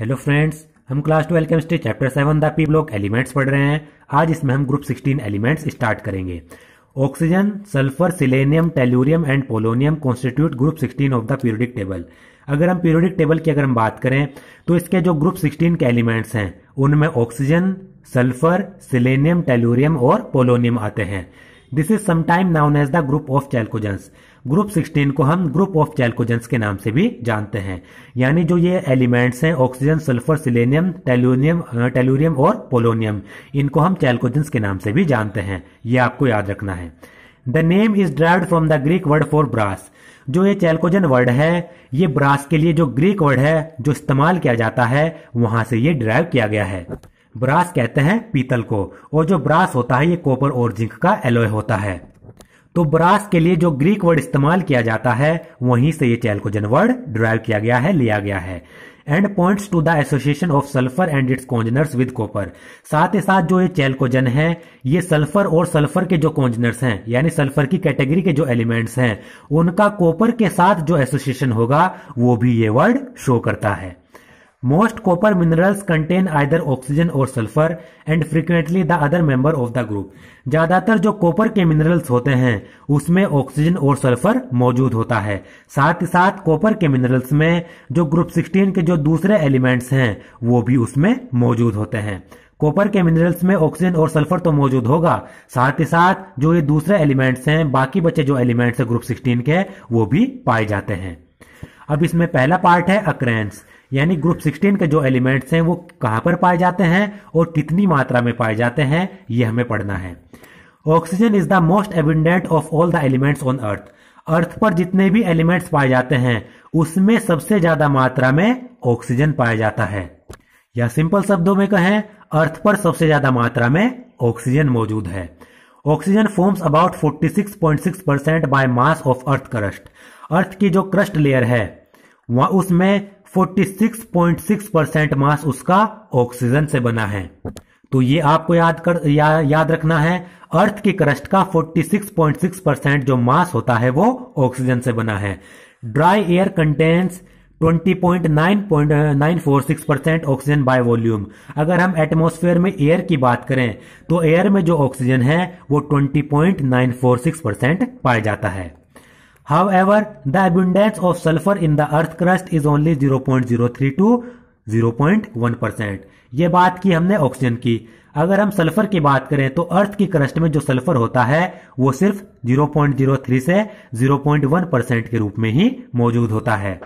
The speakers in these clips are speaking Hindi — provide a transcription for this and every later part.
हेलो फ्रेंड्स हम class twelve chemistry chapter seven the P block elements पढ़ रहे हैं आज इसमें हम ग्रुप सिक्सटीन एलिमेंट्स स्टार्ट करेंगे oxygen sulphur selenium tellurium and polonium constitute group sixteen of the periodic table अगर हम पीरियोडिक टेबल की अगर हम बात करें तो इसके जो ग्रुप सिक्सटीन के एलिमेंट्स हैं उनमें ऑक्सीजन सल्फर सिलेनियम टेल्यूरियम और पोलोनियम आते हैं दिस इज समाइम known as the group of chalcogens group 16 को हम ग्रुप ऑफ चैल्कोजेंस के नाम से भी जानते हैं यानी जो ये एलिमेंट्स हैं oxygen sulphur selenium tellurium tellurium और पोलोनियम इनको हम चैल्कोजेंस के नाम से भी जानते हैं ये आपको याद रखना है the name is derived from the Greek word for brass जो ये चैल्कोजन वर्ड है ये ब्रास के लिए जो ग्रीक वर्ड है जो इस्तेमाल किया जाता है वहां से ये ड्राइव किया गया है ब्रास कहते हैं पीतल को और जो ब्रास होता है ये कॉपर और जिंक का एलोय होता है तो ब्रास के लिए जो ग्रीक वर्ड इस्तेमाल किया जाता है वहीं से ये चैलकोजन वर्ड ड्राइव किया गया है लिया गया है and points to the association of sulphur and its congeners with copper साथ ही साथ जो ये चैलकोजन है ये सल्फर और सल्फर के जो कॉन्जनर्स हैं यानी सल्फर की कैटेगरी के जो एलिमेंट्स हैं उनका कॉपर के साथ जो एसोसिएशन होगा वो भी ये वर्ड शो करता है most copper minerals contain either oxygen और sulphur and frequently the other member of the group ज्यादातर जो कॉपर के मिनरल्स होते हैं उसमें ऑक्सीजन और सल्फर मौजूद होता है साथ ही साथ कॉपर के मिनरल्स में जो ग्रुप 16 के जो दूसरे एलिमेंट्स हैं वो भी उसमें मौजूद होते हैं कॉपर के मिनरल्स में ऑक्सीजन और सल्फर तो मौजूद होगा साथ ही साथ जो ये दूसरे एलिमेंट्स हैं बाकी बचे जो एलिमेंट्स हैं ग्रुप 16 के वो भी पाए जाते हैं अब इसमें पहला पार्ट है अक्रेंस यानी ग्रुप 16 के जो एलिमेंट्स हैं वो कहाँ पर पाए जाते हैं और कितनी मात्रा में पाए जाते हैं ये हमें पढ़ना है oxygen is the most abundant of all the elements on earth earth पर जितने भी एलिमेंट्स पाए जाते हैं उसमें सबसे ज्यादा मात्रा में ऑक्सीजन पाया जाता है या सिंपल शब्दों में कहें अर्थ पर सबसे ज्यादा मात्रा में ऑक्सीजन मौजूद है oxygen forms about 46.6 percent by mass of earth crust earth की जो क्रस्ट लेयर है वहां उसमें 46.6 परसेंट मास उसका ऑक्सीजन से बना है तो ये आपको याद कर या, याद रखना है अर्थ के क्रस्ट का 46.6 परसेंट जो मास होता है वो ऑक्सीजन से बना है dry air contents 20.9.946 percent oxygen by volume अगर हम एटमॉस्फेयर में एयर की बात करें तो एयर में जो ऑक्सीजन है वो 20.946 परसेंट पाया जाता है However, the abundance of sulfur in the earth crust is only 0.03 to 0.1 ये बात की हमने ऑक्सीजन की अगर हम सल्फर की बात करें तो अर्थ की क्रस्ट में जो सल्फर होता है वो सिर्फ 0.03 से 0.1 परसेंट के रूप में ही मौजूद होता है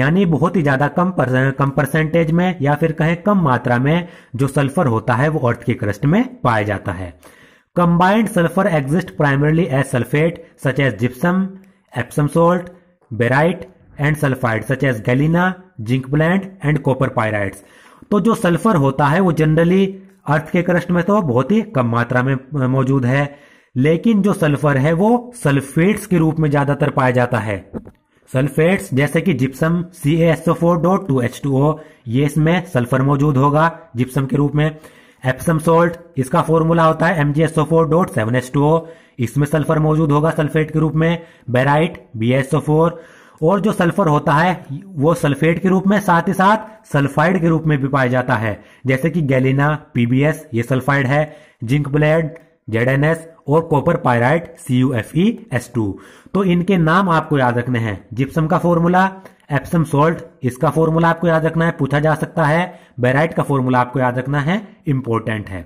यानी बहुत ही ज्यादा कम परसेंट, कम परसेंटेज में या फिर कहें कम मात्रा में जो सल्फर होता है वो अर्थ की क्रस्ट में पाया जाता है combined sulphur exist primarily as sulphate such as gypsum Epsom salt baryte and sulphide such as galena zinc blende and copper pyrites तो जो सल्फर होता है वो जनरली अर्थ के क्रस्ट में तो बहुत ही कम मात्रा में मौजूद है लेकिन जो सल्फर है वो सल्फेट्स के रूप में ज्यादातर पाया जाता है सल्फेट्स जैसे कि gypsum C S O four dot two H two O ये इसमें सल्फर मौजूद होगा जिप्सम के रूप में एप्सम सोल्ट इसका फॉर्मूला होता है MgSO4.7H2O इसमें सल्फर मौजूद होगा सल्फेट के रूप में बेराइट BSO4 और जो सल्फर होता है वो सल्फेट के रूप में साथ ही साथ सल्फाइड के रूप में भी पाया जाता है जैसे कि गैलिना पीबीएस ये सल्फाइड है जिंक ब्लेड एस और copper pyrite C U F E S two तो इनके नाम आपको याद रखने हैं जिप्सम का फॉर्मूला एप्सम सोल्ट इसका फॉर्मूला आपको याद रखना है पूछा जा सकता है बेराइट का फॉर्मूला आपको याद रखना है इंपॉर्टेंट है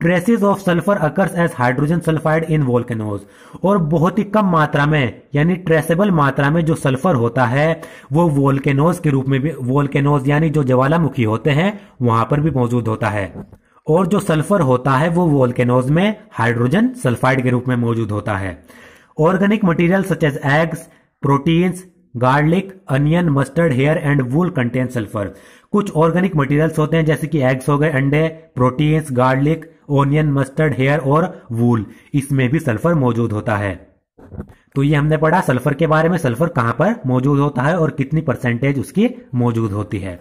traces of sulphur occurs as hydrogen sulphide in volcanoes और बहुत ही कम मात्रा में यानी ट्रेसेबल मात्रा में जो सल्फर होता है वो वोल्केनोज के रूप में भी वोल्केनोज यानी जो ज्वालामुखी होते हैं वहां पर भी मौजूद होता है और जो सल्फर होता है वो वोल्केनोज में हाइड्रोजन सल्फाइड के रूप में मौजूद होता है organic material such as eggs proteins garlic onion mustard hair and wool contain sulphur कुछ ऑर्गेनिक मटेरियल्स होते हैं जैसे कि एग्स हो गए अंडे proteins garlic onion mustard hair और वूल इसमें भी सल्फर मौजूद होता है तो ये हमने पढ़ा सल्फर के बारे में सल्फर कहां पर मौजूद होता है और कितनी परसेंटेज उसकी मौजूद होती है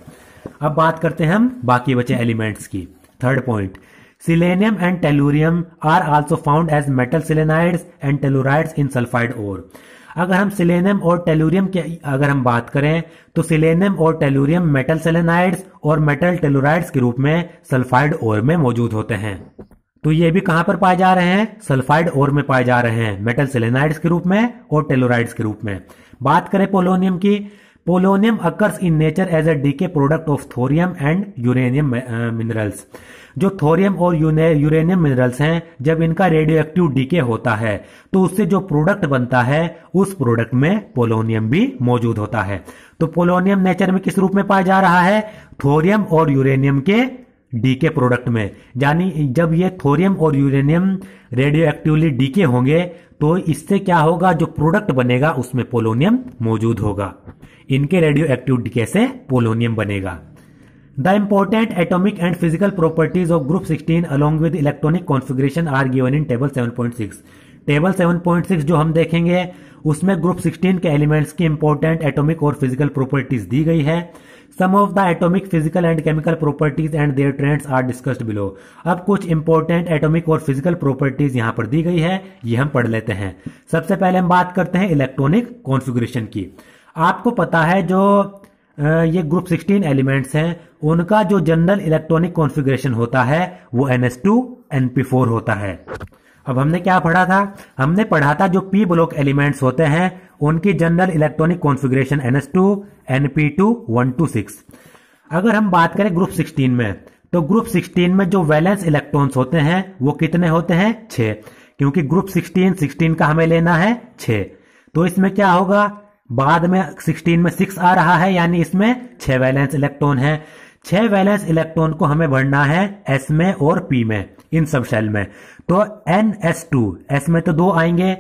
अब बात करते हैं हम बाकी बचे एलिमेंट्स की third point selenium and tellurium are also found as metal selenide and telluride in sulphide ore अगर हम सिलेनियम और टेलोरियम की अगर हम बात करें तो सिलेनियम और टेलोरियम मेटल सेलेनाइड्स और मेटल टेलोराइड्स के रूप में सल्फाइड ओर में मौजूद होते हैं तो ये भी कहां पर पाए जा रहे हैं सल्फाइड ओर में पाए जा रहे हैं मेटल सेलेनाइड्स के रूप में और टेलोराइड्स के रूप में बात करें पोलोनियम की polonium occurs in nature as a decay product of thorium and uranium minerals जो थोरियम और यूरेनियम मिनरल्स हैं जब इनका रेडियो एक्टिव डीके होता है तो उससे जो प्रोडक्ट बनता है उस प्रोडक्ट में पोलोनियम भी मौजूद होता है तो पोलोनियम नेचर में किस रूप में पाया जा रहा है थोरियम और यूरेनियम के डीके प्रोडक्ट में यानी जब ये थोरियम और यूरेनियम रेडियो एक्टिवली डीके होंगे तो इससे क्या होगा जो प्रोडक्ट बनेगा उसमें पोलोनियम मौजूद होगा इनके रेडियो एक्टिव डीके से पोलोनियम बनेगा the important atomic and physical properties of group sixteen along with electronic configuration are given in table seven point six table seven point six जो हम देखेंगे उसमें ग्रुप सिक्सटीन के एलिमेंट्स की इम्पोर्टेंट एटोमिक और फिजिकल प्रॉपर्टीज दी गई है some of the atomic physical and chemical properties and their trends are discussed below अब कुछ इंपॉर्टेंट एटोमिक और फिजिकल प्रॉपर्टीज यहां पर दी गई है ये हम पढ़ लेते हैं सबसे पहले हम बात करते हैं इलेक्ट्रॉनिक कॉन्फिग्रेशन की आपको पता है जो ये ग्रुप 16 एलिमेंट्स हैं उनका जो जनरल इलेक्ट्रॉनिक कॉन्फ़िगरेशन होता है वो N S two N P four होता है अब हमने क्या पढ़ा था हमने पढ़ा था जो पी ब्लॉक एलिमेंट्स होते हैं उनकी general electronic configuration N S two N P two one to six अगर हम बात करें ग्रुप 16 में तो ग्रुप 16 में जो वैलेंस इलेक्ट्रॉन्स होते हैं वो कितने होते हैं छे क्योंकि ग्रुप सिक्सटीन सिक्सटीन का हमें लेना है छे तो इसमें क्या होगा बाद में 16 में 6 आ रहा है यानी इसमें 6 वैलेंस इलेक्ट्रॉन है 6 वैलेंस इलेक्ट्रॉन को हमें भरना है एस में और पी में इन सब शेल में तो एन एस टू एस में तो दो आएंगे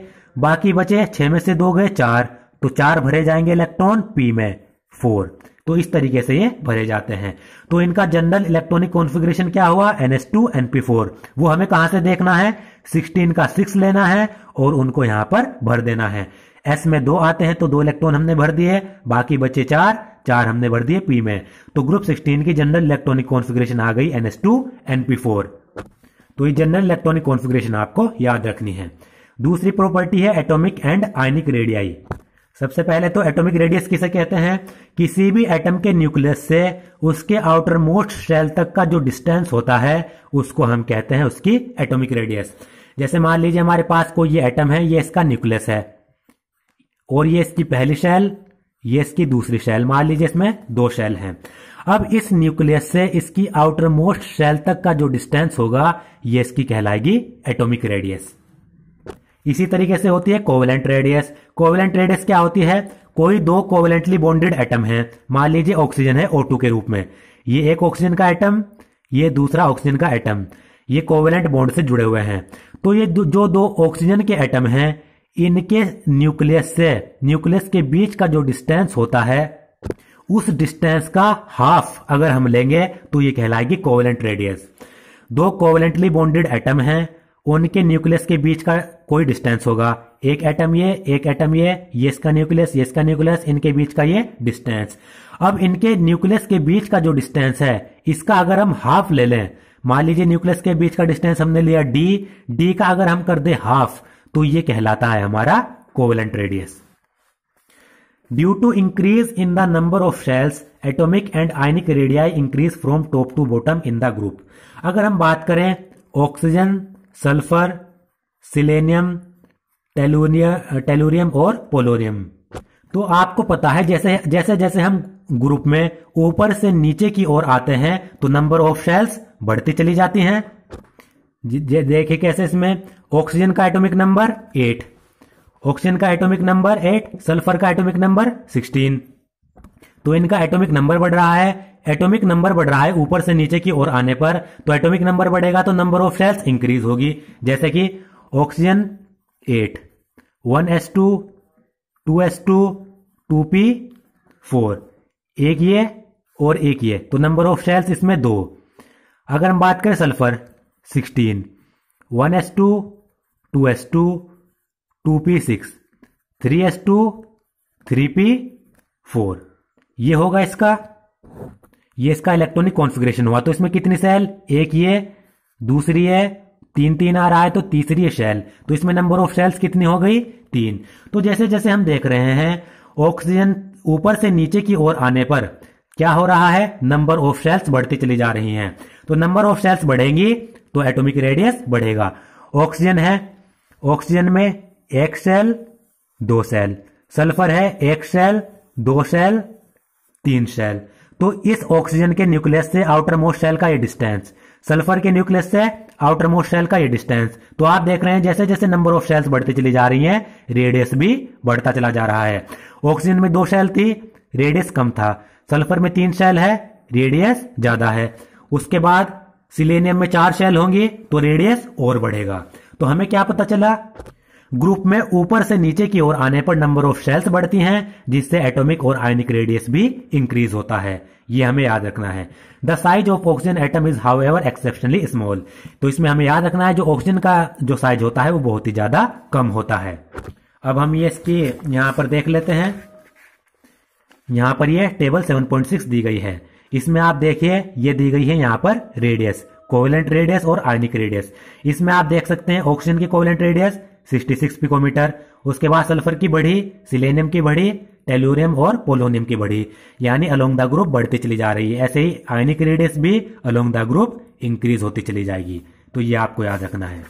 बाकी बचे छ में से दो गए चार तो चार भरे जाएंगे इलेक्ट्रॉन पी में फोर तो इस तरीके से ये भरे जाते हैं तो इनका जनरल इलेक्ट्रॉनिक कॉन्फ़िगरेशन क्या हुआ N S two N P four वो हमें कहां से देखना है सिक्सटीन का सिक्स लेना है और उनको यहां पर भर देना है एस में दो आते हैं तो दो इलेक्ट्रॉन हमने भर दिए बाकी बचे चार चार हमने भर दिए पी में तो ग्रुप सिक्सटीन की जनरल इलेक्ट्रॉनिक कॉन्फ़िगरेशन आ गई N S two NP four तो ये जनरल इलेक्ट्रॉनिक कॉन्फ़िगरेशन आपको याद रखनी है दूसरी प्रॉपर्टी है एटॉमिक एंड आयनिक रेडियाई सबसे पहले तो एटॉमिक रेडियस किसे कहते हैं किसी भी एटम के न्यूक्लियस से उसके आउटर मोस्ट शेल तक का जो डिस्टेंस होता है उसको हम कहते हैं उसकी एटॉमिक रेडियस जैसे मान लीजिए हमारे पास कोई ये एटम है ये इसका न्यूक्लियस है और ये इसकी पहली शेल ये इसकी दूसरी शेल मान लीजिए इसमें दो शेल है अब इस न्यूक्लियस से इसकी आउटर मोस्ट शेल तक का जो डिस्टेंस होगा ये इसकी कहलाएगी एटोमिक रेडियस इसी तरीके से होती है कोवेलेंट रेडियस कोवेलेंट रेडियस क्या होती है कोई दो कोवलेंटली बॉन्डेड एटम है मान लीजिए ऑक्सीजन है O2 के रूप में ये एक ऑक्सीजन का एटम ये दूसरा ऑक्सीजन का एटम ये कोवेलेंट बॉन्ड से जुड़े हुए हैं तो ये जो दो ऑक्सीजन के एटम हैं इनके न्यूक्लियस से न्यूक्लियस के बीच का जो डिस्टेंस होता है उस डिस्टेंस का हाफ अगर हम लेंगे तो ये कहलाएगी कोवेलेंट रेडियस दो कोवेलेंटली बॉन्डेड एटम हैं उनके न्यूक्लियस के बीच का कोई डिस्टेंस होगा एक एटम ये एक एटम ये ये इसका न्यूक्लियस ये इसका न्यूक्लियस इनके बीच का ये डिस्टेंस अब इनके न्यूक्लियस के बीच का जो डिस्टेंस है इसका अगर हम हाफ ले लें मान लीजिए न्यूक्लियस के बीच का डिस्टेंस हमने लिया डी डी का अगर हम कर दे हाफ तो ये कहलाता है हमारा covalent radius due to increase in the number of shells atomic and ionic radii increase from top to bottom in the group अगर हम बात करें oxygen sulphur selenium tellurium tellurium और पोलोरियम तो आपको पता है जैसे जैसे जैसे हम ग्रुप में ऊपर से नीचे की ओर आते हैं तो नंबर ऑफ शेल्स बढ़ती चली जाती हैं देखिए कैसे इसमें ऑक्सीजन का एटॉमिक नंबर एट ऑक्सीजन का एटॉमिक नंबर एट सल्फर का एटॉमिक नंबर सिक्सटीन तो इनका एटॉमिक नंबर बढ़ रहा है एटॉमिक नंबर बढ़ रहा है ऊपर से नीचे की ओर आने पर तो एटॉमिक नंबर बढ़ेगा तो नंबर ऑफ शेल्स इंक्रीज होगी जैसे कि oxygen eight one S two two S two two P four एक ये और एक ये तो नंबर ऑफ शेल्स इसमें दो अगर हम बात करें sulphur sixteen one S two two S two two P six three S two three P four ये होगा इसका ये इसका इलेक्ट्रॉनिक कॉन्फ़िगरेशन हुआ तो इसमें कितनी सेल एक ये दूसरी है तीन तीन आ रहा है तो तीसरी है शेल तो इसमें नंबर ऑफ शेल्स कितनी हो गई तीन तो जैसे जैसे हम देख रहे हैं ऑक्सीजन ऊपर से नीचे की ओर आने पर क्या हो रहा है नंबर ऑफ शेल्स बढ़ती चली जा रही हैं तो नंबर ऑफ शेल्स बढ़ेंगी तो एटॉमिक रेडियस बढ़ेगा ऑक्सीजन है ऑक्सीजन में एक सेल दो सेल सल्फर है एक सेल दो सेल तीन सेल तो इस ऑक्सीजन के न्यूक्लियस से आउटर मोस्ट सेल का ये डिस्टेंस सल्फर के न्यूक्लियस से आउटर मोस्ट सेल का ये डिस्टेंस तो आप देख रहे हैं जैसे जैसे नंबर ऑफ सेल्स बढ़ती चली जा रही हैं रेडियस भी बढ़ता चला जा रहा है ऑक्सीजन में दो सेल थी रेडियस कम था सल्फर में तीन सेल है रेडियस ज्यादा है उसके बाद सिलेनियम में चार सेल होंगी तो रेडियस और बढ़ेगा तो हमें क्या पता चला ग्रुप में ऊपर से नीचे की ओर आने पर नंबर ऑफ शेल्स बढ़ती हैं जिससे एटॉमिक और आयनिक रेडियस भी इंक्रीज होता है ये हमें याद रखना है the size of oxygen atom is however exceptionally small तो इसमें हमें याद रखना है जो ऑक्सीजन का जो साइज होता है वो बहुत ही ज्यादा कम होता है अब हम ये इसकी यहाँ पर देख लेते हैं यहाँ पर ये टेबल 7.6 दी गई है इसमें आप देखिए ये दी गई है यहाँ पर रेडियस कोवेलेंट रेडियस और आयनिक रेडियस इसमें आप देख सकते हैं ऑक्सीजन की कोवेलेंट रेडियस 66 पिकोमीटर उसके बाद सल्फर की बढ़ी सिलेनियम की बढ़ी टेल्यूरियम और पोलोनियम की बढ़ी यानी अलोंग द ग्रुप बढ़ती चली जा रही है ऐसे ही आयनिक रेडियस भी अलोंग द ग्रुप इंक्रीज होती चली जाएगी तो ये आपको याद रखना है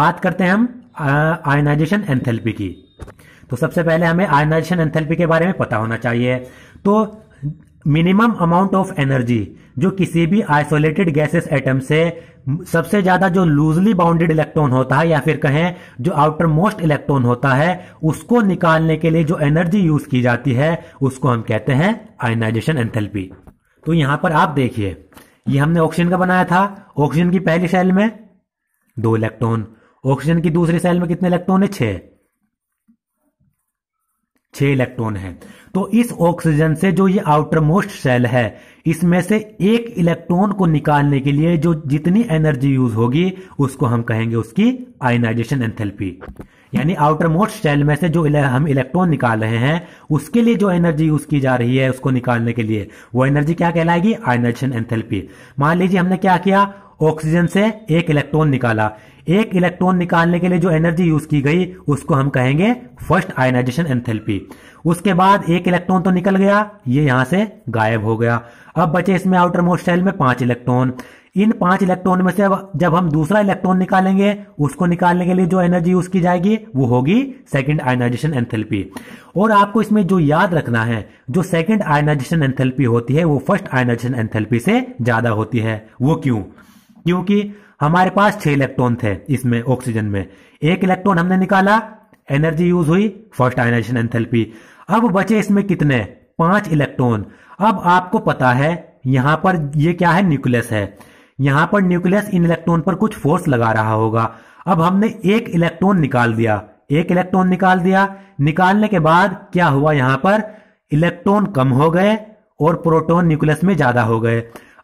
बात करते हैं हम आयनाइजेशन एंथेल्पी की तो सबसे पहले हमें आयनाइजेशन एंथेल्पी के बारे में पता होना चाहिए तो मिनिमम अमाउंट ऑफ एनर्जी जो किसी भी आइसोलेटेड गैसेस एटम से सबसे ज्यादा जो लूजली बाउंडेड इलेक्ट्रॉन होता है या फिर कहें जो आउटर मोस्ट इलेक्ट्रॉन होता है उसको निकालने के लिए जो एनर्जी यूज की जाती है उसको हम कहते हैं आयनाइजेशन एंथेल्पी तो यहां पर आप देखिए ये हमने ऑक्सीजन का बनाया था ऑक्सीजन की पहली सेल में दो इलेक्ट्रॉन ऑक्सीजन की दूसरी सेल में कितने इलेक्ट्रॉन है छह छह इलेक्ट्रॉन है तो इस ऑक्सीजन से जो ये आउटर मोस्ट सेल है इसमें से एक इलेक्ट्रॉन को निकालने के लिए जो जितनी एनर्जी यूज होगी उसको हम कहेंगे उसकी आयनाइजेशन एंथेल्पी यानी आउटर मोस्ट सेल में से जो हम इलेक्ट्रॉन निकाल रहे हैं उसके लिए जो एनर्जी यूज की जा रही है उसको निकालने के लिए वो एनर्जी क्या कहलाएगी आयनाइजेशन एंथेल्पी मान लीजिए हमने क्या किया ऑक्सीजन से एक इलेक्ट्रॉन निकाला एक इलेक्ट्रॉन निकालने के लिए जो एनर्जी यूज की गई उसको हम कहेंगे फर्स्ट आयनाइजेशन एंथेल्पी उसके बाद एक इलेक्ट्रॉन तो निकल गया ये यहां से गायब हो गया अब बचे इसमें आउटर मोस्ट सेल में पांच इलेक्ट्रॉन इन पांच इलेक्ट्रॉन में से जब हम दूसरा इलेक्ट्रॉन निकालेंगे उसको निकालने के लिए जो एनर्जी यूज की जाएगी वो होगी सेकंड आयनाइजेशन एंथेल्पी और आपको इसमें जो याद रखना है जो सेकंड आयनाइजेशन एंथेल्पी होती है वो फर्स्ट आयनाइजेशन एंथेल्पी से ज्यादा होती है वो क्यों क्योंकि हमारे पास छह इलेक्ट्रॉन थे इसमें ऑक्सीजन में एक इलेक्ट्रॉन हमने निकाला एनर्जी यूज हुई फर्स्ट आयनाइजेशन एंथेल्पी अब बचे इसमें कितने पांच इलेक्ट्रॉन अब आपको पता है यहां पर ये क्या है न्यूक्लियस है यहां पर न्यूक्लियस इन इलेक्ट्रॉन पर कुछ फोर्स लगा रहा होगा अब हमने एक इलेक्ट्रॉन निकाल दिया एक इलेक्ट्रॉन निकाल दिया निकालने के बाद क्या हुआ यहां पर इलेक्ट्रॉन कम हो गए और प्रोटॉन न्यूक्लियस में ज्यादा हो गए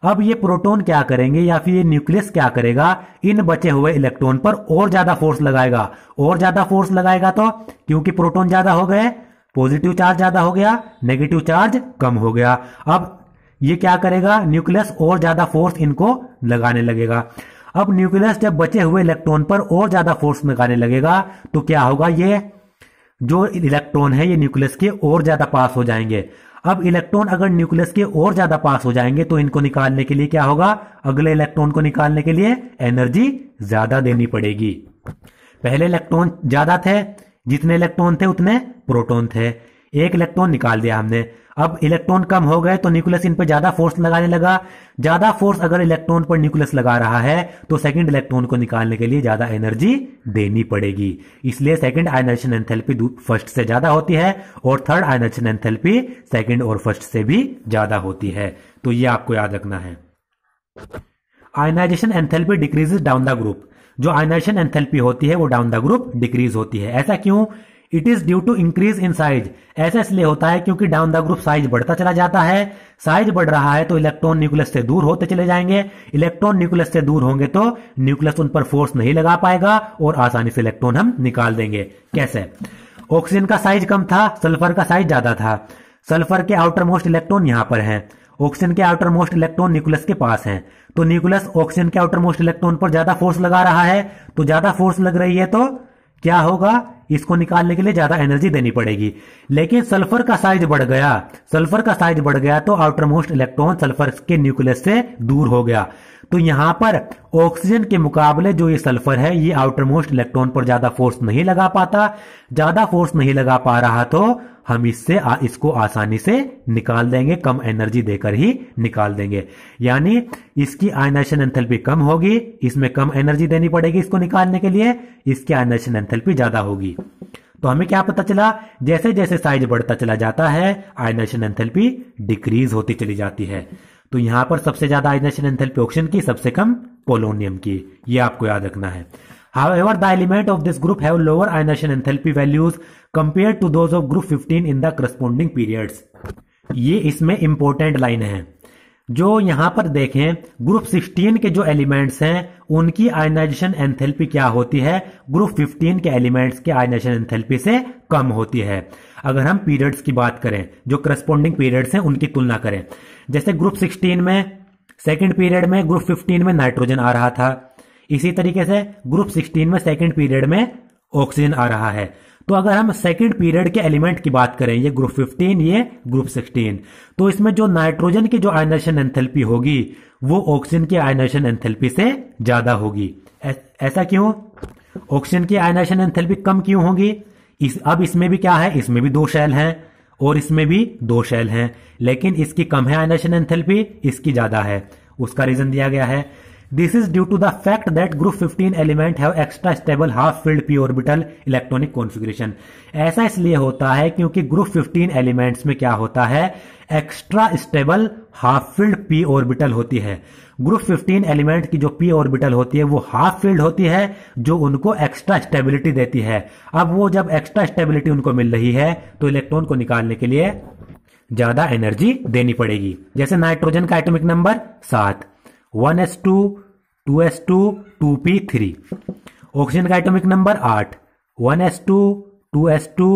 अब ये प्रोटोन क्या करेंगे या फिर ये न्यूक्लियस क्या करेगा इन बचे हुए इलेक्ट्रॉन पर और ज्यादा फोर्स लगाएगा और ज्यादा फोर्स लगाएगा तो क्योंकि प्रोटोन ज्यादा हो गए पॉजिटिव चार्ज ज्यादा हो गया नेगेटिव चार्ज कम हो गया अब ये क्या करेगा न्यूक्लियस और ज्यादा फोर्स इनको लगाने लगेगा अब न्यूक्लियस जब बचे हुए इलेक्ट्रॉन पर और ज्यादा फोर्स लगाने लगेगा तो क्या होगा ये जो इलेक्ट्रॉन है ये न्यूक्लियस के और ज्यादा पास हो जाएंगे अब इलेक्ट्रॉन अगर न्यूक्लियस के और ज्यादा पास हो जाएंगे तो इनको निकालने के लिए क्या होगा अगले इलेक्ट्रॉन को निकालने के लिए एनर्जी ज्यादा देनी पड़ेगी पहले इलेक्ट्रॉन ज्यादा थे जितने इलेक्ट्रॉन थे उतने प्रोटोन थे एक इलेक्ट्रॉन निकाल दिया हमने अब इलेक्ट्रॉन कम हो गए तो न्यूक्लियस इन पर ज्यादा फोर्स लगाने लगा ज्यादा फोर्स अगर इलेक्ट्रॉन पर न्यूक्लियस लगा रहा है तो सेकंड इलेक्ट्रॉन को निकालने के लिए ज्यादा एनर्जी देनी पड़ेगी इसलिए सेकंड आयनाइजेशन एंथैल्पी फर्स्ट से ज्यादा होती है और थर्ड आयनाइजेशन एंथैल्पी सेकंड और फर्स्ट से भी ज्यादा होती है तो ये आपको याद रखना है ionization enthalpy decreases down the group जो आयनाइजेशन एंथैल्पी होती है वो डाउन द ग्रुप डिक्रीज होती है ऐसा क्यों it is due to increase in size ऐसा इसलिए होता है क्योंकि डाउन द ग्रुप साइज बढ़ता चला जाता है साइज बढ़ रहा है तो इलेक्ट्रॉन न्यूक्लियस से दूर होते चले जाएंगे इलेक्ट्रॉन न्यूक्लियस से दूर होंगे तो न्यूक्लियस उन पर फोर्स नहीं लगा पाएगा और आसानी से इलेक्ट्रॉन हम निकाल देंगे कैसे ऑक्सीजन का साइज कम था सल्फर का साइज ज्यादा था सल्फर के आउटर मोस्ट इलेक्ट्रॉन यहां पर है ऑक्सीजन के आउटर मोस्ट इलेक्ट्रॉन न्यूक्लियस के पास है तो न्यूक्लियस ऑक्सीजन के आउटर मोस्ट इलेक्ट्रॉन पर ज्यादा फोर्स लगा रहा है तो ज्यादा फोर्स लग रही है तो क्या होगा इसको निकालने के लिए ज्यादा एनर्जी देनी पड़ेगी लेकिन सल्फर का साइज बढ़ गया सल्फर का साइज बढ़ गया तो आउटर मोस्ट इलेक्ट्रॉन सल्फर के न्यूक्लियस से दूर हो गया तो यहां पर ऑक्सीजन के मुकाबले जो ये सल्फर है ये आउटर मोस्ट इलेक्ट्रॉन पर ज्यादा फोर्स नहीं लगा पाता ज्यादा फोर्स नहीं लगा पा रहा तो हम इससे इसको आसानी से निकाल देंगे कम एनर्जी देकर ही निकाल देंगे यानी इसकी आयनाइजेशन एंथेल्पी कम होगी इसमें कम एनर्जी देनी पड़ेगी इसको निकालने के लिए इसकी आयनाइजेशन एंथेल्पी ज्यादा होगी तो हमें क्या पता चला जैसे जैसे साइज बढ़ता चला जाता है आयनाइजेशन एंथेल्पी डिक्रीज होती चली जाती है तो यहां पर सबसे ज्यादा आयनाइजेशन एंथेल्पी ऑक्सीजन की सबसे कम पोलोनियम की ये आपको याद रखना है However, the element of this group have lower ionization enthalpy values compared to those of group 15 in the corresponding periods. ये इसमें इंपॉर्टेंट लाइन है जो यहां पर देखें ग्रुप 16 के जो एलिमेंट्स हैं उनकी आयनाइजेशन एंथेल्पी क्या होती है ग्रुप 15 के एलिमेंट्स के आयनाइजेशन एंथेल्पी से कम होती है अगर हम पीरियड्स की बात करें जो करस्पॉन्डिंग पीरियड्स हैं उनकी तुलना करें जैसे ग्रुप 16 में सेकेंड पीरियड में ग्रुप 15 में नाइट्रोजन आ रहा था इसी तरीके से ग्रुप सिक्सटीन में सेकेंड पीरियड में ऑक्सीजन आ रहा है तो अगर हम सेकेंड पीरियड के एलिमेंट की बात करें ये ग्रुप 15 ये ग्रुप 16 तो इसमें जो नाइट्रोजन की जो आयनाइजेशन एंथेल्पी होगी वो ऑक्सीजन की आयनाइजेशन एंथेल्पी से ज्यादा होगी ऐसा क्यों ऑक्सीजन की आयनाइजेशन एंथेल्पी कम क्यों होगी इस अब इसमें भी क्या है इसमें भी दो शैल हैं और इसमें भी दो शैल हैं लेकिन इसकी कम है आयनाइजेशन एंथेल्पी इसकी ज्यादा है उसका रीजन दिया गया है this is due to the fact that group 15 element have extra stable half filled P orbital electronic configuration ऐसा इसलिए होता है क्योंकि ग्रुप 15 एलिमेंट्स में क्या होता है extra stable half filled P orbital होती है ग्रुप 15 एलिमेंट की जो पी ऑर्बिटल होती है वो हाफ फील्ड होती है जो उनको एक्स्ट्रा स्टेबिलिटी देती है अब वो जब एक्स्ट्रा स्टेबिलिटी उनको मिल रही है तो इलेक्ट्रॉन को निकालने के लिए ज्यादा एनर्जी देनी पड़ेगी जैसे नाइट्रोजन का एटॉमिक नंबर सात one S two two S two two P three oxygen का एटॉमिक नंबर आठ one S two two S two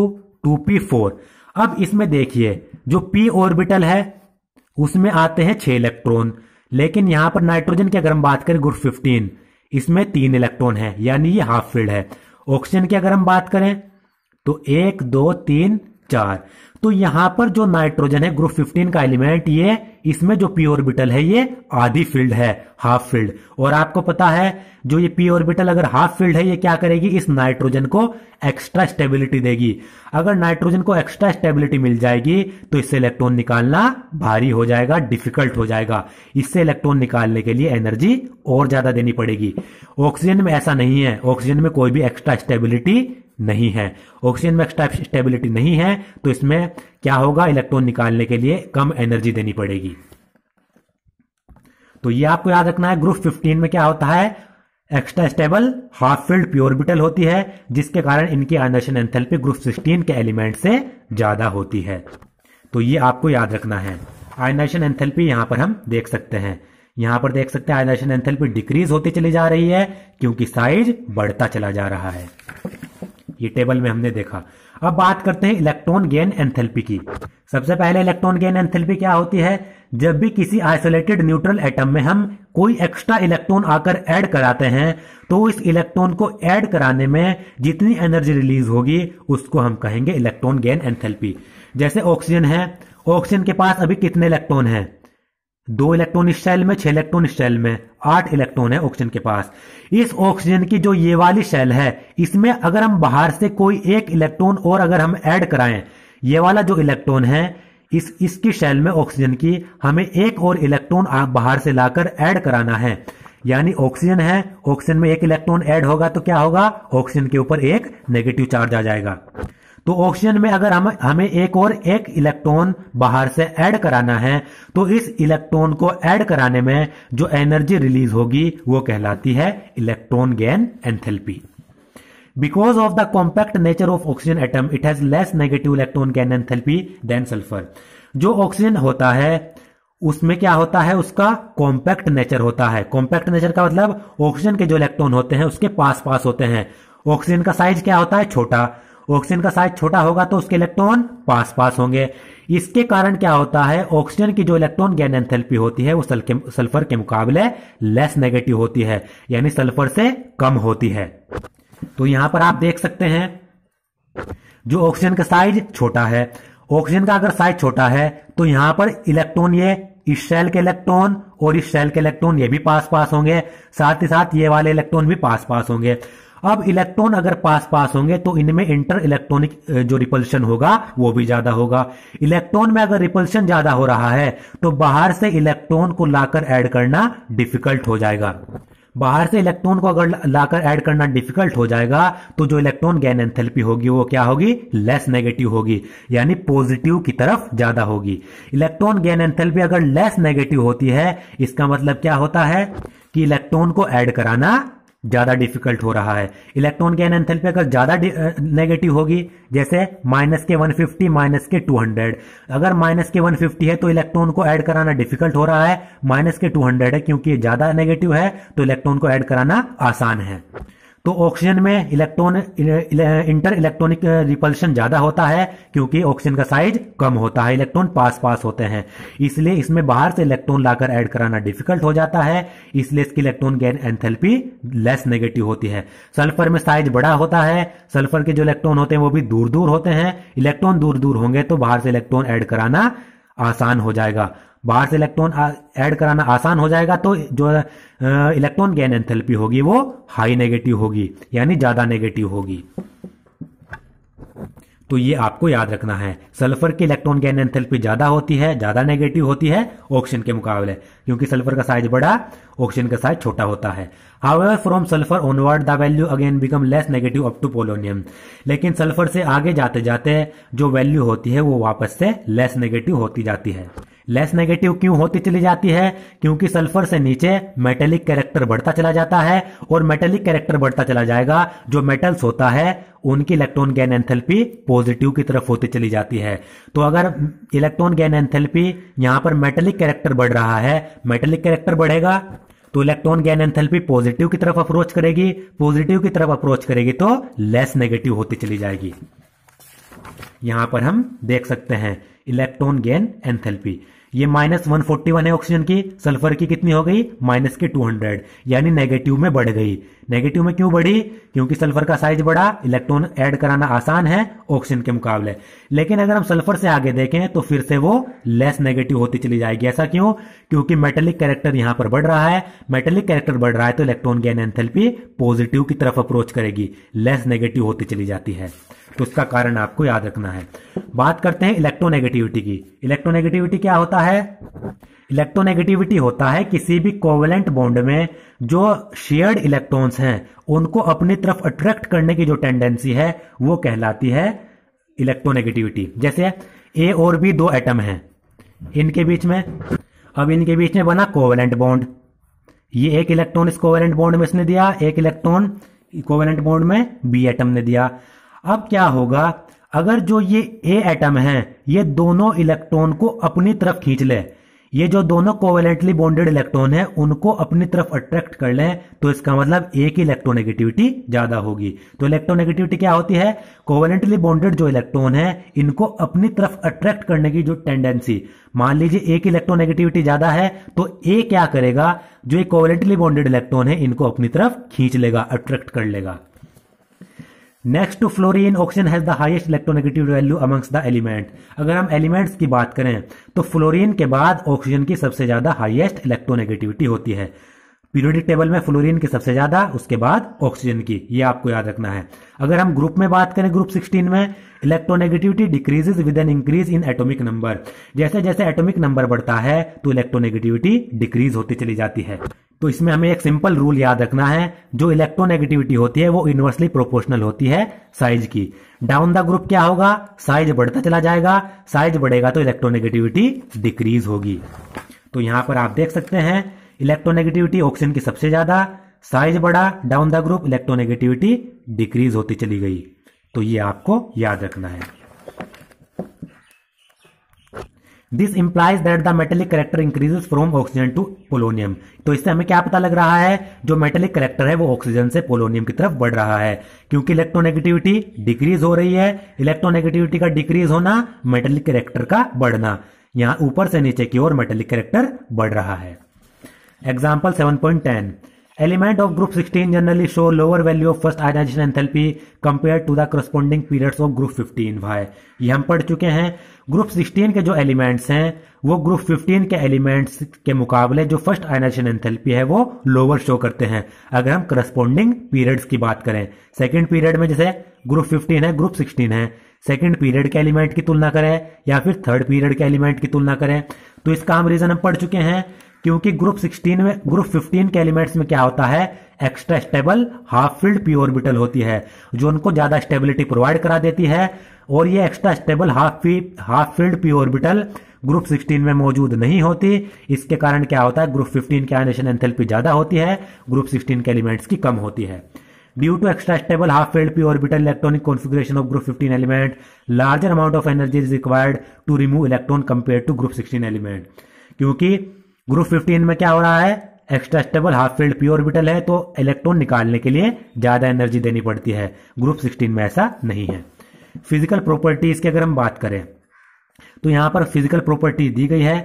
two P four अब इसमें देखिए जो पी ऑर्बिटल है उसमें आते हैं छह इलेक्ट्रॉन लेकिन यहां पर नाइट्रोजन की अगर हम बात करें ग्रुप फिफ्टीन इसमें तीन इलेक्ट्रॉन है यानी ये हाफ फील्ड है ऑक्सीजन की अगर हम बात करें तो एक दो तीन चार तो यहां पर जो नाइट्रोजन है ग्रुप 15 का एलिमेंट ये इसमें जो पी ऑर्बिटल है ये आधी फील्ड है हाफ फील्ड और आपको पता है जो ये पी ऑर्बिटल अगर हाफ फील्ड है ये क्या करेगी इस नाइट्रोजन को एक्स्ट्रा स्टेबिलिटी देगी अगर नाइट्रोजन को एक्स्ट्रा स्टेबिलिटी मिल जाएगी तो इससे इलेक्ट्रॉन निकालना भारी हो जाएगा डिफिकल्ट हो जाएगा इससे इलेक्ट्रॉन निकालने के लिए एनर्जी और ज्यादा देनी पड़ेगी ऑक्सीजन में ऐसा नहीं है ऑक्सीजन में कोई भी एक्स्ट्रा स्टेबिलिटी नहीं है ऑक्सीजन में स्टेबिलिटी नहीं है तो इसमें क्या होगा इलेक्ट्रॉन निकालने के लिए कम एनर्जी देनी पड़ेगी तो ये आपको याद रखना है ग्रुप 15 में क्या होता है extra stable half filled P orbital होती है जिसके कारण इनकी आयनाइजेशन एंथेल्पी ग्रुप 16 के एलिमेंट से ज्यादा होती है तो ये आपको याद रखना है आयनाइशन एंथेल्पी यहां पर हम देख सकते हैं यहां पर देख सकते हैं आयनाइशन एंथेल्पी डिक्रीज होती चली जा रही है क्योंकि साइज बढ़ता चला जा रहा है ये टेबल में हमने देखा अब बात करते हैं इलेक्ट्रॉन गेन एंथेल्पी की सबसे पहले इलेक्ट्रॉन गेन एंथेल्पी क्या होती है जब भी किसी आइसोलेटेड न्यूट्रल एटम में हम कोई एक्स्ट्रा इलेक्ट्रॉन आकर ऐड कराते हैं तो इस इलेक्ट्रॉन को ऐड कराने में जितनी एनर्जी रिलीज होगी उसको हम कहेंगे इलेक्ट्रॉन गेन एंथेल्पी जैसे ऑक्सीजन है ऑक्सीजन के पास अभी कितने इलेक्ट्रॉन है दो इलेक्ट्रॉन इस शेल में छह इलेक्ट्रॉन इस में आठ इलेक्ट्रॉन है ऑक्सीजन के पास इस ऑक्सीजन की जो ये वाली शैल है इसमें अगर हम बाहर से कोई एक इलेक्ट्रॉन और अगर हम ऐड कराएं ये वाला जो इलेक्ट्रॉन है इस इसकी शैल में ऑक्सीजन की हमें एक और इलेक्ट्रॉन बाहर से लाकर ऐड कराना है यानी ऑक्सीजन है ऑक्सीजन में एक इलेक्ट्रॉन ऐड होगा तो क्या होगा ऑक्सीजन के ऊपर एक नेगेटिव चार्ज आ जाएगा तो ऑक्सीजन में अगर हम हमें एक और एक इलेक्ट्रॉन बाहर से ऐड कराना है तो इस इलेक्ट्रॉन को ऐड कराने में जो एनर्जी रिलीज होगी वो कहलाती है electron gain enthalpy because of the compact nature of oxygen atom it has less negative electron gain enthalpy than sulphur जो ऑक्सीजन होता है उसमें क्या होता है उसका कॉम्पैक्ट नेचर होता है कॉम्पैक्ट नेचर का मतलब ऑक्सीजन के जो इलेक्ट्रॉन होते हैं उसके पास पास होते हैं ऑक्सीजन का साइज क्या होता है छोटा ऑक्सीजन का साइज छोटा होगा तो उसके इलेक्ट्रॉन पास पास होंगे इसके कारण क्या होता है ऑक्सीजन की जो इलेक्ट्रॉन गैन एंथेल्पी होती है वो सल्फर के मुकाबले लेस नेगेटिव होती है यानी सल्फर से कम होती है तो यहां पर आप देख सकते हैं जो ऑक्सीजन का साइज छोटा है ऑक्सीजन का अगर साइज छोटा है तो यहां पर इलेक्ट्रॉन ये इस शेल के इलेक्ट्रॉन और इस शेल के इलेक्ट्रॉन ये भी पास पास होंगे साथ ही साथ ये वाले इलेक्ट्रॉन भी पास पास होंगे अब इलेक्ट्रॉन अगर पास पास होंगे तो इनमें इंटर इलेक्ट्रॉनिक जो रिपल्शन होगा वो भी ज्यादा होगा इलेक्ट्रॉन में अगर रिपल्शन ज्यादा हो रहा है तो बाहर से इलेक्ट्रॉन को लाकर ऐड करना डिफिकल्ट हो जाएगा बाहर से इलेक्ट्रॉन को अगर लाकर ऐड करना डिफिकल्ट हो जाएगा तो जो इलेक्ट्रॉन गैन एंथेल्पी होगी वो क्या होगी लेस नेगेटिव होगी यानी पॉजिटिव की तरफ ज्यादा होगी इलेक्ट्रॉन गैन एंथेल्पी अगर लेस नेगेटिव होती है इसका मतलब क्या होता है कि इलेक्ट्रॉन को ऐड कराना ज़्यादा डिफिकल्ट हो रहा है इलेक्ट्रॉन गेन पे अगर ज़्यादा नेगेटिव होगी जैसे माइनस के 150 माइनस के 200 अगर माइनस के 150 है तो इलेक्ट्रॉन को ऐड कराना डिफिकल्ट हो रहा है माइनस के 200 है क्योंकि ज़्यादा नेगेटिव है तो इलेक्ट्रॉन को ऐड कराना आसान है तो ऑक्सीजन में इलेक्ट्रॉन इंटर इलेक्ट्रॉनिक रिपल्शन ज्यादा होता है क्योंकि ऑक्सीजन का साइज कम होता है इलेक्ट्रॉन पास पास होते हैं इसलिए इसमें बाहर से इलेक्ट्रॉन लाकर ऐड कराना डिफिकल्ट हो जाता है इसलिए इसकी electron gain enthalpy less negative होती है सल्फर में साइज बड़ा होता है सल्फर के जो इलेक्ट्रॉन होते हैं वो भी दूर दूर होते हैं इलेक्ट्रॉन दूर दूर होंगे तो बाहर से इलेक्ट्रॉन एड कराना आसान हो जाएगा बाहर से इलेक्ट्रॉन ऐड कराना आसान हो जाएगा तो जो इलेक्ट्रॉन गैन एंथैल्पी होगी वो हाई नेगेटिव होगी यानी ज़्यादा नेगेटिव होगी तो ये आपको याद रखना है सल्फर की इलेक्ट्रॉन गैन एंथैल्पी ज़्यादा होती है ज़्यादा नेगेटिव होती है ऑक्सीजन के मुकाबले क्योंकि सल्फर का साइज बड़ा ऑक्सीजन का साइज छोटा होता है however from sulphur onward the value again become less negative up to polonium लेकिन सल्फर से आगे जाते जाते जो वैल्यू होती है वो वापस से लेस नेगेटिव होती जाती है लेस नेगेटिव क्यों होती चली जाती है क्योंकि सल्फर से नीचे मेटेलिक कैरेक्टर बढ़ता चला जाता है और मेटेलिक कैरेक्टर बढ़ता चला जाएगा जो मेटल्स होता है उनकी इलेक्ट्रॉन गैन एंथेल्पी पॉजिटिव की तरफ होती चली जाती है तो अगर इलेक्ट्रॉन गैन एंथेल्पी यहां पर मेटेलिक कैरेक्टर बढ़ रहा है मेटेलिक कैरेक्टर बढ़ेगा तो इलेक्ट्रॉन गैन एंथेल्पी पॉजिटिव की तरफ अप्रोच करेगी पॉजिटिव की तरफ अप्रोच करेगी तो लेस नेगेटिव होती चली जाएगी यहां पर हम देख सकते हैं इलेक्ट्रॉन गैन एंथेल्पी ये माइनस वन फोर्टी वन है ऑक्सीजन की सल्फर की कितनी हो गई माइनस की टू हंड्रेड यानी नेगेटिव में बढ़ गई नेगेटिव में क्यों बढ़ी क्योंकि सल्फर का साइज बढ़ा इलेक्ट्रॉन ऐड कराना आसान है ऑक्सीजन के मुकाबले लेकिन अगर हम सल्फर से आगे देखें तो फिर से वो लेस नेगेटिव होती चली जाएगी ऐसा क्यों क्योंकि मेटेलिक कैरेक्टर यहां पर बढ़ रहा है मेटेलिक कैरेक्टर बढ़ रहा है तो इलेक्ट्रॉन गेन एंथेल्पी पॉजिटिव की तरफ अप्रोच करेगी लेस नेगेटिव होती चली जाती है तो इसका कारण आपको याद रखना है बात करते हैं इलेक्ट्रोनेगेटिविटी की इलेक्ट्रोनेगेटिविटी क्या होता है इलेक्ट्रोनेगेटिविटी होता है किसी भी कोवेलेंट बॉन्ड में जो शेयर्ड इलेक्ट्रॉन्स हैं उनको अपनी तरफ अट्रैक्ट करने की जो टेंडेंसी है वो कहलाती है इलेक्ट्रोनेगेटिविटी जैसे ए और बी दो एटम हैं इनके बीच में अब इनके बीच में बना कोवेलेंट बॉन्ड ये एक इलेक्ट्रॉन इस कोवेलेंट बॉन्ड में इसने दिया एक इलेक्ट्रॉन कोवेलेंट बॉन्ड में बी एटम ने दिया अब क्या होगा अगर जो ये ए एटम है ये दोनों इलेक्ट्रॉन को अपनी तरफ खींच ले ये जो दोनों कोवेलेंटली बॉन्डेड इलेक्ट्रॉन है उनको अपनी तरफ अट्रैक्ट कर लें तो इसका मतलब एक ही इलेक्ट्रोनेगेटिविटी ज्यादा होगी तो इलेक्ट्रोनेगेटिविटी क्या होती है कोवेलेंटली बॉन्डेड जो इलेक्ट्रॉन है इनको अपनी तरफ अट्रैक्ट करने की जो टेंडेंसी मान लीजिए एक इलेक्ट्रोनेगेटिविटी ज्यादा है तो ए क्या करेगा जो एक कोवेलेंटली बॉन्डेड इलेक्ट्रॉन है इनको अपनी तरफ खींच लेगा अट्रैक्ट कर लेगा next to fluorine oxygen has the highest electronegative value amongst the element अगर हम एलिमेंट्स की बात करें तो फ्लोरीन के बाद ऑक्सीजन की सबसे ज़्यादा हाइएस्ट इलेक्ट्रोनेगेटिविटी होती है पीरियोडिक टेबल में फ्लोरीन की सबसे ज्यादा उसके बाद ऑक्सीजन की ये आपको याद रखना है अगर हम ग्रुप में बात करें ग्रुप 16 में electronegativity decreases with an increase in atomic number जैसे जैसे एटॉमिक नंबर बढ़ता है तो इलेक्ट्रोनेगेटिविटी डिक्रीज होती चली जाती है तो इसमें हमें एक सिंपल रूल याद रखना है जो इलेक्ट्रोनेगेटिविटी होती है वो इन्वर्सली प्रोपोर्शनल होती है साइज की डाउन द ग्रुप क्या होगा साइज बढ़ता चला जाएगा साइज बढ़ेगा तो इलेक्ट्रोनेगेटिविटी डिक्रीज होगी तो यहां पर आप देख सकते हैं इलेक्ट्रोनेगेटिविटी ऑक्सीजन की सबसे ज्यादा साइज बढ़ा down the group electronegativity decrease होती चली गई तो ये आपको याद रखना है this implies that the metallic character increases from oxygen to polonium तो इससे हमें क्या पता लग रहा है जो मेटेलिक करेक्टर है वो ऑक्सीजन से पोलोनियम की तरफ बढ़ रहा है क्योंकि इलेक्ट्रोनेगेटिविटी डिक्रीज हो रही है इलेक्ट्रोनेगेटिविटी का डिक्रीज होना मेटेलिक करेक्टर का बढ़ना यहां ऊपर से नीचे की ओर मेटेलिक करेक्टर बढ़ रहा है point ten element of group sixteen generally show lower value of first ionization enthalpy compared to the corresponding periods of group fifteen Why? ये हम पढ़ चुके हैं ग्रुप सिक्सटीन के जो एलिमेंट्स हैं वो ग्रुप फिफ्टीन के एलिमेंट्स के मुकाबले जो फर्स्ट आइनाइजेशन एंथेल्पी है वो लोअर शो करते हैं अगर हम करस्पॉन्डिंग पीरियड्स की बात करें सेकेंड पीरियड में जैसे ग्रुप फिफ्टीन है ग्रुप सिक्सटीन है सेकेंड पीरियड के एलिमेंट की तुलना करें या फिर थर्ड पीरियड के एलिमेंट की तुलना करें तो इसका हम रीजन हम पढ़ चुके हैं क्योंकि ग्रुप 16 में ग्रुप 15 के एलिमेंट्स में क्या होता है extra stable half filled P orbital होती है जो उनको ज्यादा स्टेबिलिटी प्रोवाइड करा देती है और ये एक्स्ट्रा स्टेबल हाफ फी half filled p orbital group 16 में मौजूद नहीं होती इसके कारण क्या होता है ग्रुप 15 की आयनेशन एंथेल्पी ज्यादा होती है ग्रुप 16 के एलिमेंट्स की कम होती है due to extra stable half filled p orbital electronic configuration of group 15 element larger amount of energy is required to remove electron compare to group 16 element क्योंकि ग्रुप 15 में क्या हो रहा है extra stable half filled pure orbital है तो इलेक्ट्रॉन निकालने के लिए ज्यादा एनर्जी देनी पड़ती है ग्रुप 16 में ऐसा नहीं है फिजिकल प्रॉपर्टीज की अगर हम बात करें तो यहां पर फिजिकल प्रॉपर्टी दी गई है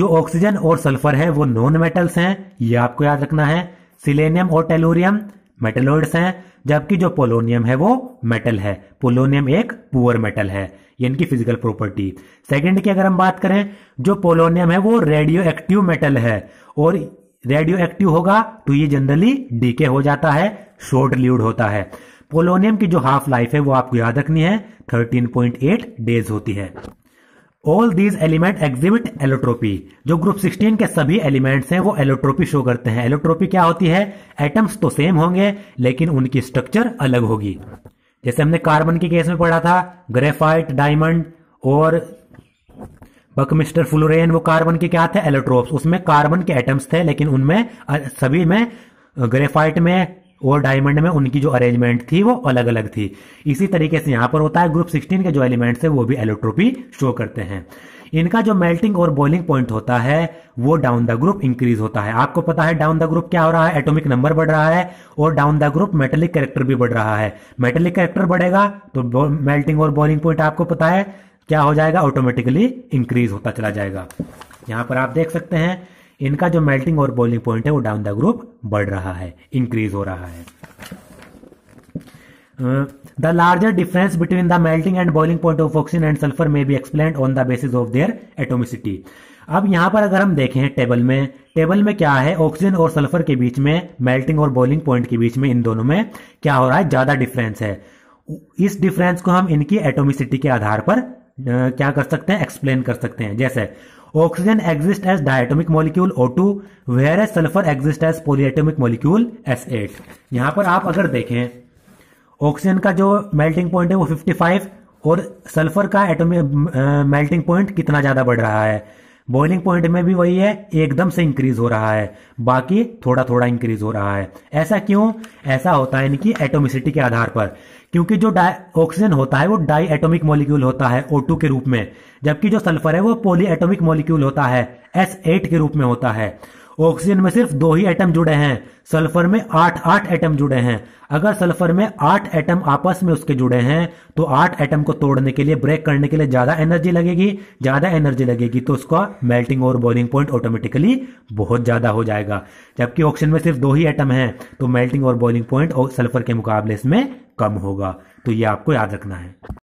जो ऑक्सीजन और सल्फर है वो नॉन मेटल्स हैं ये आपको याद रखना है सिलेनियम और टेलोरियम मेटलोइड्स हैं जबकि जो पोलोनियम है वो मेटल है पोलोनियम एक पुअर मेटल है इनकी फिजिकल प्रॉपर्टी सेकंड की अगर हम बात करें जो पोलोनियम है वो रेडियो एक्टिव मेटल है और रेडियो एक्टिव होगा तो ये जनरली डीके हो जाता है शॉर्ट लिव्ड होता है पोलोनियम की जो हाफ लाइफ है वो आपको याद रखनी है 13.8 डेज होती है all these element exhibit allotropy जो ग्रुप 16 के सभी एलिमेंट्स हैं वो एलोट्रोपी शो करते हैं एलोट्रोपी क्या होती है एटम्स तो सेम होंगे लेकिन उनकी स्ट्रक्चर अलग होगी जैसे हमने कार्बन के केस में पढ़ा था ग्रेफाइट डायमंड और बकमिस्टर फ्लोरेन वो कार्बन के क्या थे एलोट्रोप्स उसमें कार्बन के एटम्स थे लेकिन उनमें सभी में ग्रेफाइट में और डायमंड में उनकी जो अरेंजमेंट थी वो अलग अलग थी इसी तरीके से यहां पर होता है ग्रुप सिक्सटीन के जो एलिमेंट्स है वो भी एलोट्रोपी शो करते हैं इनका जो मेल्टिंग और बॉइलिंग पॉइंट होता है वो डाउन द ग्रुप इंक्रीज होता है आपको पता है डाउन द ग्रुप क्या हो रहा है एटॉमिक नंबर बढ़ रहा है और down the group metallic character भी बढ़ रहा है मेटेलिक कैरेक्टर बढ़ेगा तो मेल्टिंग और बॉइलिंग पॉइंट आपको पता है क्या हो जाएगा ऑटोमेटिकली इंक्रीज होता चला जाएगा यहां पर आप देख सकते हैं इनका जो मेल्टिंग और बॉइलिंग पॉइंट है वो डाउन द ग्रुप बढ़ रहा है इंक्रीज हो रहा है the larger difference between the melting and boiling point of oxygen and sulphur may be explain on the basis of their atomicity अब यहां पर अगर हम देखें टेबल में टेबल में क्या है ऑक्सीजन और सल्फर के बीच में मेल्टिंग और बॉइलिंग पॉइंट के बीच में इन दोनों में क्या हो रहा है ज्यादा डिफरेंस है इस डिफरेंस को हम इनकी एटोमिसिटी के आधार पर क्या कर सकते हैं एक्सप्लेन कर सकते हैं जैसे oxygen exist as diatomic molecule O two whereas sulphur exist as polyatomic molecule S eight यहां पर आप अगर देखें ऑक्सीजन का जो मेल्टिंग पॉइंट है वो 55 और सल्फर का एटोमिक मेल्टिंग पॉइंट कितना ज्यादा बढ़ रहा है बॉइलिंग पॉइंट में भी वही है एकदम से इंक्रीज हो रहा है बाकी थोड़ा थोड़ा इंक्रीज हो रहा है ऐसा क्यों ऐसा होता है इनकी एटोमिसिटी के आधार पर क्योंकि जो डाई ऑक्सीजन होता है वो डाई एटोमिक मॉलिक्यूल होता है O2 के रूप में जबकि जो सल्फर है वो पोली एटोमिक मॉलिक्यूल होता है S8 के रूप में होता है ऑक्सीजन में सिर्फ दो ही एटम जुड़े हैं सल्फर में आठ आठ एटम जुड़े हैं अगर सल्फर में आठ एटम आपस में उसके जुड़े हैं तो आठ एटम को तोड़ने के लिए ब्रेक करने के लिए ज्यादा एनर्जी लगेगी ज्यादा एनर्जी लगेगी तो उसका मेल्टिंग और बॉइलिंग पॉइंट ऑटोमेटिकली बहुत ज्यादा हो जाएगा जबकि ऑक्सीजन में सिर्फ दो ही एटम है तो मेल्टिंग और बॉइलिंग पॉइंट और सल्फर के मुकाबले इसमें कम होगा तो ये आपको याद रखना है